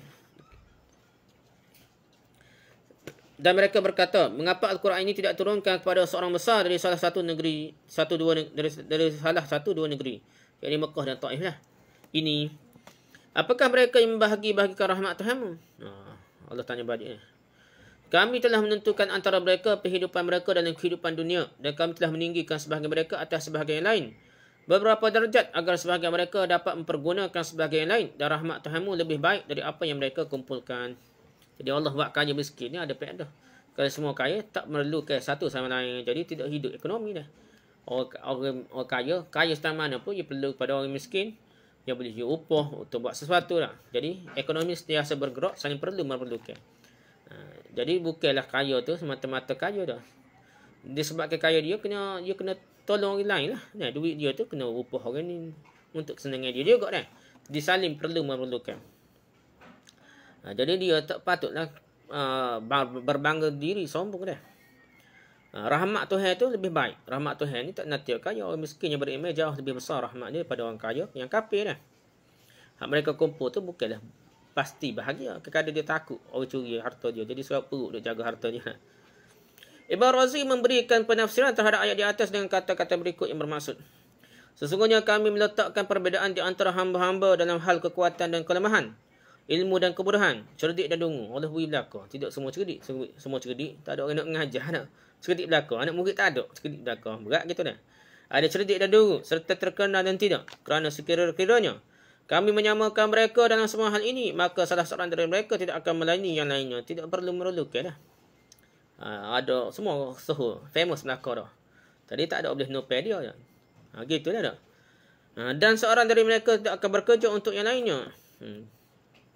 Dan mereka berkata, mengapa Al-Quran ini tidak turunkan kepada seorang besar dari salah satu negeri, satu dua dari, dari salah satu dua negeri, yakni Mekah dan Taif lah. Ini, apakah mereka yang membahagi-bahagikan rahmat Tuhanmu? Allah tanya balik. Kami telah menentukan antara mereka kehidupan mereka dalam kehidupan dunia dan kami telah meninggikan sebahagian mereka atas sebahagian yang lain. Beberapa darjat agar sebahagian mereka dapat mempergunakan sebahagian yang lain dan rahmat Tuhanmu lebih baik dari apa yang mereka kumpulkan. Jadi Allah buat kaya miskin ni ada peredah. Kalau semua kaya tak perlu memerlukan satu sama lain. Jadi tidak hidup ekonomi dah. Orang, orang, orang kaya, kaya setan mana pun dia perlu pada orang miskin dia boleh dia upah untuk buat sesuatu lah. Jadi ekonomi setiap bergerak saling perlu memerlukan. Ha, jadi bukanlah kaya tu semata-mata kaya dah. Disebabkan kaya dia kena dia kena tolong orang lain lah. Nah, duit dia tu kena upah orang ni untuk kesenangan dia juga kan. Disalim perlu memerlukan. Ha, jadi dia tak patutlah uh, berbangga diri sombong dah. Ha, rahmat Tuhan tu lebih baik. Rahmat Tuhan ni tak nanti kaya. Orang miskin yang beriman jauh lebih besar rahmat dia daripada orang kaya yang kafir dah. Ha, mereka kumpul tu bukanlah pasti bahagia kerana dia takut orang curi harta dia jadi surat perut dia jaga harta dia Ibn Razi memberikan penafsiran terhadap ayat di atas dengan kata-kata berikut yang bermaksud Sesungguhnya kami meletakkan perbezaan di antara hamba-hamba dalam hal kekuatan dan kelemahan ilmu dan kebodohan cerdik dan dungu Allah beri belaka tidak semua cerdik semua cerdik tak ada orang nak mengajar anak cerdik belaka anak murid tak ada cerdik belaka berat gitu dah ada cerdik dan dungu serta terkenal dan tidak kerana sekiranya sekiranya kami menyamakan mereka dalam semua hal ini. Maka salah seorang dari mereka tidak akan melayani yang lainnya. Tidak perlu merulukan lah. Ha, ada semua suhu. Famous Melaka dah. Tadi tak ada boleh nupai dia. Je. Ha, gitu lah dah. Ha, dan seorang dari mereka tidak akan bekerja untuk yang lainnya. Hmm.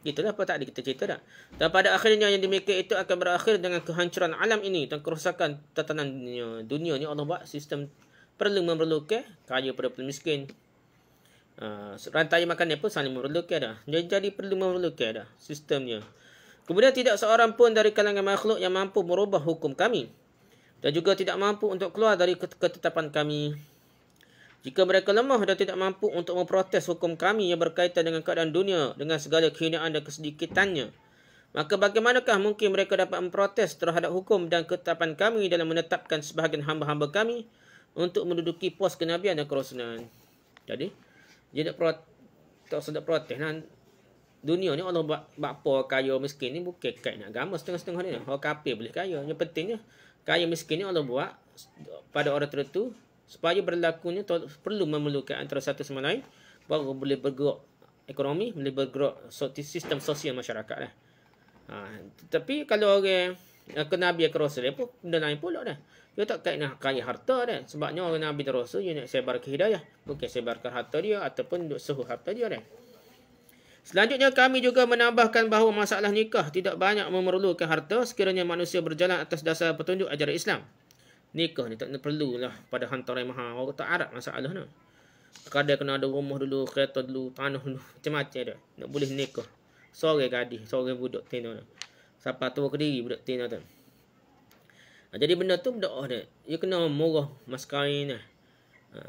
Itulah apa tak tadi kita cerita dah. Dan pada akhirnya yang demikian itu akan berakhir dengan kehancuran alam ini. Dan kerusakan tatanan dunia. ini. ni Allah buat sistem perlu memerlukan. Kaya pada miskin uh, rantai makanan dia pun saling memerlukan dah. Dia jadi perlu memerlukan dah sistemnya. Kemudian tidak seorang pun dari kalangan makhluk yang mampu merubah hukum kami. Dan juga tidak mampu untuk keluar dari ketetapan kami. Jika mereka lemah dan tidak mampu untuk memprotes hukum kami yang berkaitan dengan keadaan dunia dengan segala kehinaan dan kesedikitannya. Maka bagaimanakah mungkin mereka dapat memprotes terhadap hukum dan ketetapan kami dalam menetapkan sebahagian hamba-hamba kami untuk menduduki pos kenabian dan kerosanan. Jadi, dia tak pro tak sedap protes nah dunia ni Allah buat buat apa kaya miskin ni bukan kait nak agama setengah-setengah ni orang kafir boleh kaya yang pentingnya kaya miskin ni Allah buat pada orang tertentu supaya berlakunya perlu memerlukan antara satu sama lain baru boleh bergerak ekonomi boleh bergerak sistem sosial masyarakat lah. Ha, tapi kalau orang ke Nabi ke Rasul dia pun benda lain pula dah dia tak kait nak kaya harta dia. Sebabnya orang Nabi Rasul, dia nak sebar ke hidayah. sebar sebarkan harta dia ataupun duduk suhu harta dia dia. Selanjutnya kami juga menambahkan bahawa masalah nikah tidak banyak memerlukan harta sekiranya manusia berjalan atas dasar petunjuk ajaran Islam. Nikah ni tak perlulah pada hantarai maha. Orang tak harap masalah ni. Kadang kena ada rumah dulu, kereta dulu, tanah dulu. Macam-macam dia. Nak boleh nikah. Sore gadis, sore budak tina. Siapa tua kediri budak tina tu. Ke budak tina, Ha, jadi benda tu benda oh, dia. Dia kena murah mas kain lah. Ha,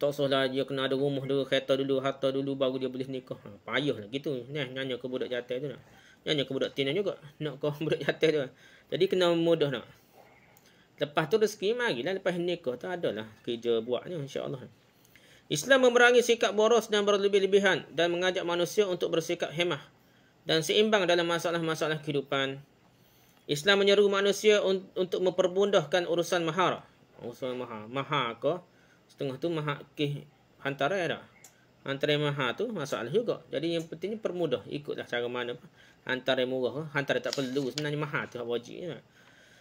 tak usahlah dia kena ada rumah dulu, kereta dulu, harta dulu baru dia boleh nikah. Ha, payah lah gitu. Nah, nyanyi ke budak jatah tu nak. Nyanyi ke budak tina juga. Nak ke [laughs] budak jatah tu. Jadi kena mudah nak. Lepas tu rezeki mari lah. Lepas nikah tu adalah kerja buatnya insyaAllah. Islam memerangi sikap boros dan berlebih-lebihan dan mengajak manusia untuk bersikap hemah dan seimbang dalam masalah-masalah kehidupan. Islam menyeru manusia un- untuk memperbundahkan urusan mahar. Urusan mahar. Mahar ke? Setengah tu mahar ke hantara ya dah. Hantara mahar tu masalah juga. Jadi yang pentingnya permudah. Ikutlah cara mana. Hantara murah. Hantara tak perlu. Sebenarnya mahar tu wajib. Ya.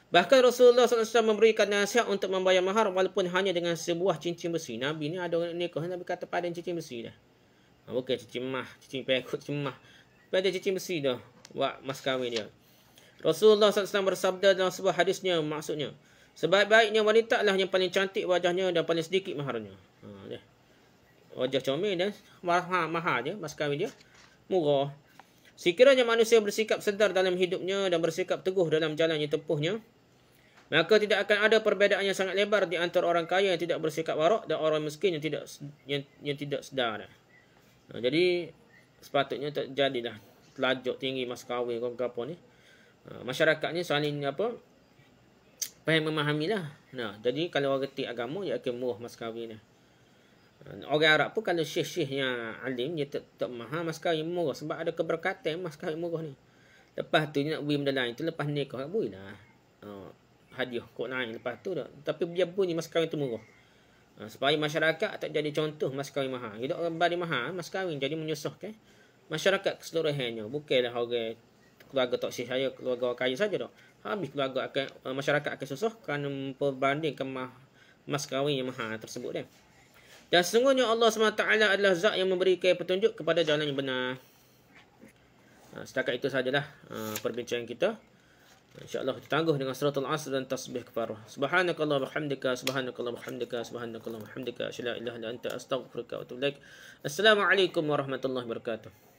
Bahkan Rasulullah SAW memberikan nasihat untuk membayar mahar walaupun hanya dengan sebuah cincin besi. Nabi ni ada orang nikah. Nabi kata pada cincin besi dah. Ah, bukan cincin mah. Cincin pekut cincin mah. Pada cincin besi dah. Buat mas kahwin dia. Rasulullah SAW bersabda dalam sebuah hadisnya maksudnya. Sebaik-baiknya wanita lah yang paling cantik wajahnya dan paling sedikit maharnya. Ha, Wajah comel dan mahal, ha, mahal je. Mas kahwin dia. Murah. Sekiranya manusia bersikap sedar dalam hidupnya dan bersikap teguh dalam jalan yang tempuhnya. Maka tidak akan ada perbedaan yang sangat lebar di antara orang kaya yang tidak bersikap warak dan orang miskin yang tidak yang, yang tidak sedar. Ha, jadi sepatutnya tak jadilah pelajuk tinggi mas kawin kau ke ni. Ah, masyarakatnya saling apa Faham memahamilah. Nah, jadi kalau orang reti agama, dia akan murah mas kahwin. Ah, orang Arab pun kalau syih-syih yang alim, dia tak, tak maha mas kahwin murah. Sebab ada keberkatan mas kahwin murah ni. Lepas tu, dia nak beri benda lain. Itu lepas nikah, tak boleh lah. Uh, hadiah kot naik lepas tu. Dah. Tapi dia bunyi mas kahwin tu murah. Uh, supaya masyarakat tak jadi contoh mas kahwin mahal. Jadi orang bari mahal, mas kahwin jadi menyusahkan. Masyarakat keseluruhannya. Bukanlah orang keluarga toksik saya, keluarga orang kaya saja dah. Habis keluarga akan eh, masyarakat akan susah kerana memperbandingkan mah, mas kawin yang mahal tersebut dia. Dan sesungguhnya Allah SWT adalah zat yang memberikan petunjuk kepada jalan yang benar. Ha, setakat itu sajalah ha, perbincangan kita. InsyaAllah kita tangguh dengan suratul asr dan tasbih kepada Subhanakallah wa hamdika, subhanakallah wa hamdika, subhanakallah wa hamdika. Asyidah ilah la anta astaghfirullah wa tublaik. Assalamualaikum warahmatullahi wabarakatuh.